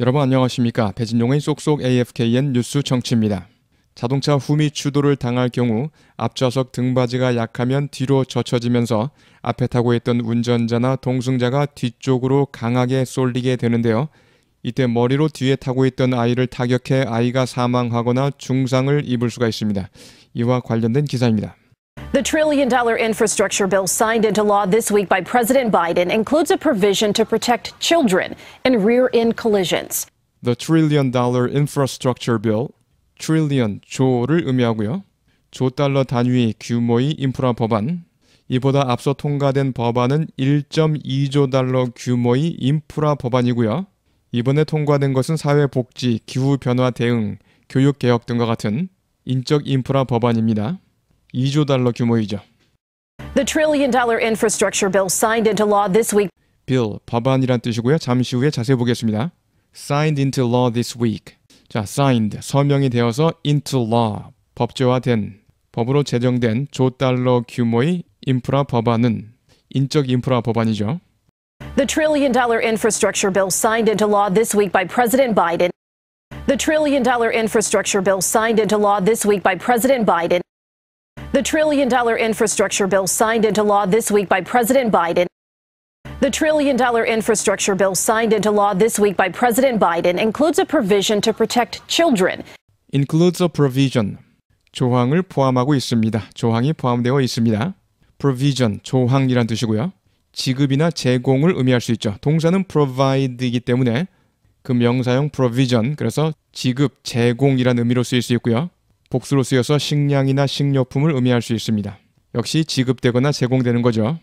여러분 안녕하십니까. 배진용의 쏙쏙 AFKN 뉴스 정치입니다. 자동차 후미 추돌을 당할 경우 앞좌석 등받이가 약하면 뒤로 젖혀지면서 앞에 타고 있던 운전자나 동승자가 뒤쪽으로 강하게 쏠리게 되는데요. 이때 머리로 뒤에 타고 있던 아이를 타격해 아이가 사망하거나 중상을 입을 수가 있습니다. 이와 관련된 기사입니다. The trillion dollar infrastructure bill signed into law this week by President Biden includes a provision to protect children in rear end collisions. The trillion dollar infrastructure bill, trillion 조를 의미하고요. 조 달러 단위 규모의 인프라 법안. 이보다 앞서 통과된 법안은 1.2조 달러 규모의 인프라 법안이고요. 이번에 통과된 것은 사회복지, 기후변화 대응, 교육개혁 등과 같은 인적 인프라 법안입니다. 2조 달러 규모이죠. The trillion dollar infrastructure bill signed into law this week. bill 법안이란 뜻이고요. 잠시 후에 자세히 보겠습니다. signed into law this week. 자, signed 서명이 되어서 into law 법제화된 법으로 제정된 조 달러 규모의 인프라 법안은 인적 인프라 법안이죠. The trillion dollar infrastructure bill signed into law this week by President Biden. The trillion dollar infrastructure bill signed into law this week by President Biden The trillion dollar infrastructure bill signed into law this week by President Biden. The trillion dollar infrastructure bill signed into law this week by President Biden includes a provision to protect children. includes a provision. 조항을 포함하고 있습니다. 조항이 포함되어 있습니다. provision, 조항이란 뜻이고요. 지급이나 제공을 의미할 수 있죠. 동사는 provide이기 때문에 그 명사형 provision, 그래서 지급, 제공이란 의미로 쓰일 수 있고요. 복수로 쓰여서 식량이나 식료품을 의미할 수 있습니다. 역시 지급되거나 제공되는 거죠.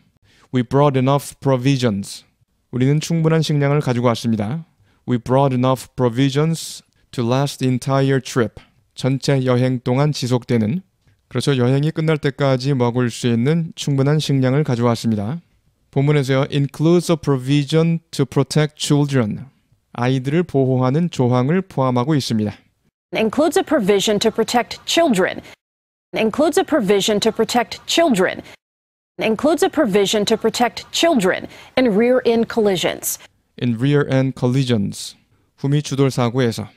We brought enough provisions. 우리는 충분한 식량을 가지고 왔습니다. We brought enough provisions to last the entire trip. 전체 여행 동안 지속되는 그렇죠. 여행이 끝날 때까지 먹을 수 있는 충분한 식량을 가져왔습니다. 본문에서요. includes a provision to protect children. 아이들을 보호하는 조항을 포함하고 있습니다. includes a provision to protect children includes a provision to protect children includes a provision to protect children in rear-end collisions. in rear-end collisions 후미 주돌 사고에서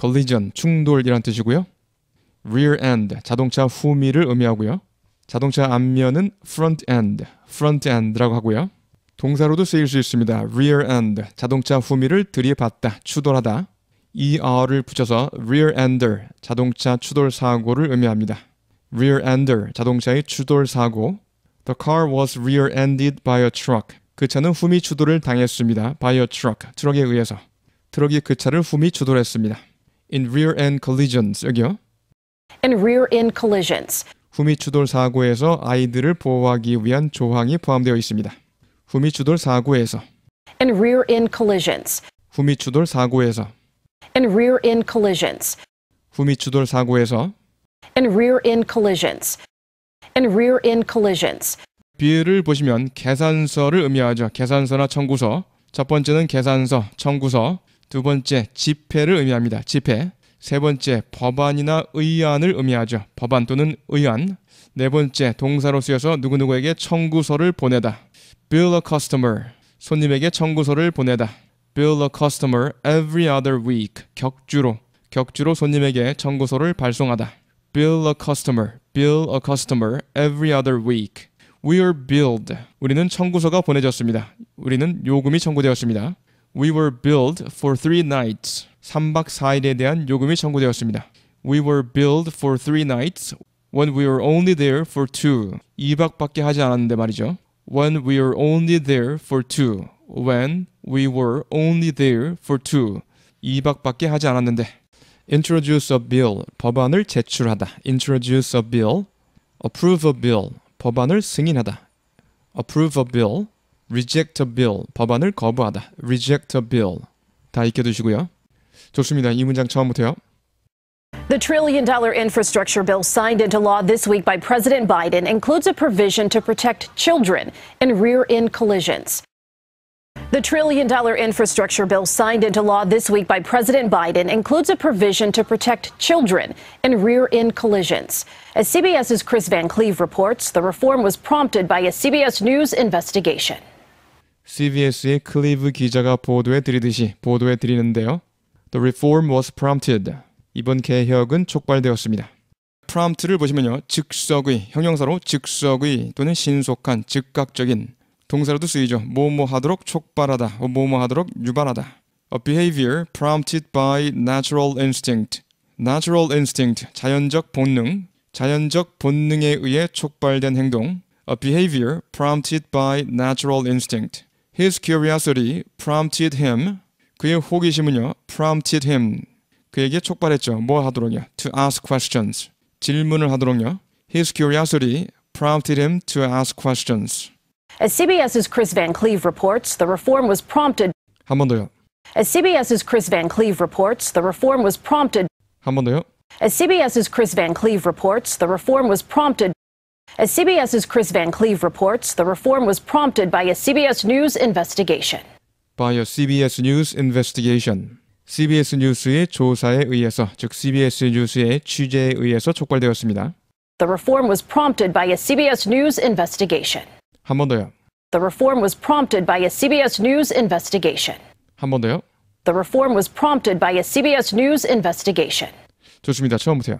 collision 충돌이란 뜻이고요. rear-end 자동차 후미를 의미하고요. 자동차 앞면은 front-end, front-end라고 하고요. 동사로도 쓰일 수 있습니다. rear-end 자동차 후미를 들이받다, 추돌하다. er를 붙여서 rear-ender 자동차 추돌 사고를 의미합니다. rear-ender 자동차의 추돌 사고 The car was rear-ended by a truck. 그 차는 후미 추돌을 당했습니다. by a truck. 트럭에 의해서. 트럭이 그 차를 후미 추돌했습니다. in rear-end collisions. 여기요. in rear-end collisions. 후미 추돌 사고에서 아이들을 보호하기 위한 조항이 포함되어 있습니다. 후미 추돌 사고에서 in rear-end collisions. 후미 추돌 사고에서 and rear-end collisions. 후미 추돌 사고에서 and rear-end collisions. and rear-end collisions. 비를 보시면 계산서를 의미하죠. 계산서나 청구서. 첫 번째는 계산서, 청구서. 두 번째 집회를 의미합니다. 집회. 세 번째 법안이나 의안을 의미하죠. 법안 또는 의안. 네 번째 동사로 쓰여서 누구누구에게 청구서를 보내다. bill a customer. 손님에게 청구서를 보내다. bill a customer every other week 격주로 격주로 손님에게 청구서를 발송하다. bill a customer, bill a customer every other week. We were billed. 우리는 청구서가 보내졌습니다. 우리는 요금이 청구되었습니다. We were billed for three nights. 3박 4일에 대한 요금이 청구되었습니다. We were billed for three nights when we were only there for two. 2박밖에 하지 않았는데 말이죠. When we were only there for two. When We were only there for two. 2박밖에 하지 않았는데. Introduce a bill. 법안을 제출하다. Introduce a bill. Approve a bill. 법안을 승인하다. Approve a bill. Reject a bill. 법안을 거부하다. Reject a bill. 다 익혀두시고요. 좋습니다. 이 문장 처음부터요. The trillion dollar infrastructure bill signed into law this week by President Biden includes a provision to protect children in rear end collisions. The trillion dollar infrastructure bill signed into law this week by President Biden includes a provision to protect children in rear end collisions. As CBS's Chris Van Cleve reports, the reform was prompted by a CBS News investigation. CBS의 클리브 기자가 보도해 드리듯이 보도해 드리는데요. The reform was prompted. 이번 개혁은 촉발되었습니다. prompt를 보시면요. 즉석의 형용사로 즉석의 또는 신속한 즉각적인 동사로도 쓰이죠. 뭐뭐 하도록 촉발하다, 뭐뭐 하도록 유발하다. A behavior prompted by natural instinct. natural instinct, 자연적 본능, 자연적 본능에 의해 촉발된 행동. A behavior prompted by natural instinct. His curiosity prompted him. 그의 호기심은요, prompted him. 그에게 촉발했죠. 뭐 하도록요? To ask questions. 질문을 하도록요. His curiosity prompted him to ask questions. As CBS's Chris Van Cleve reports, the reform was prompted. 한 더요. As CBS's Chris Van Cleve reports, the reform was prompted. 한 더요. As CBS's Chris Van Cleve reports, the reform was prompted. As CBS's Chris Van Cleve reports, the reform was prompted by a CBS News investigation. By a CBS News investigation. CBS 뉴스의 조사에 의해서, 즉 CBS 뉴스의 취재에 의해서 촉발되었습니다. The reform was prompted by a CBS News investigation. 더요. The reform was prompted by a CBS News investigation. 한 번 더요. The reform was prompted by a CBS News investigation. 좋습니다. 처음부터요.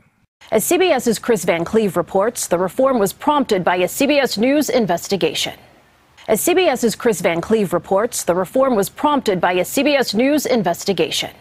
As CBS's Chris Van Cleve reports, the reform was prompted by a CBS News investigation. As CBS's Chris Van Cleve reports, the reform was prompted by a CBS News investigation.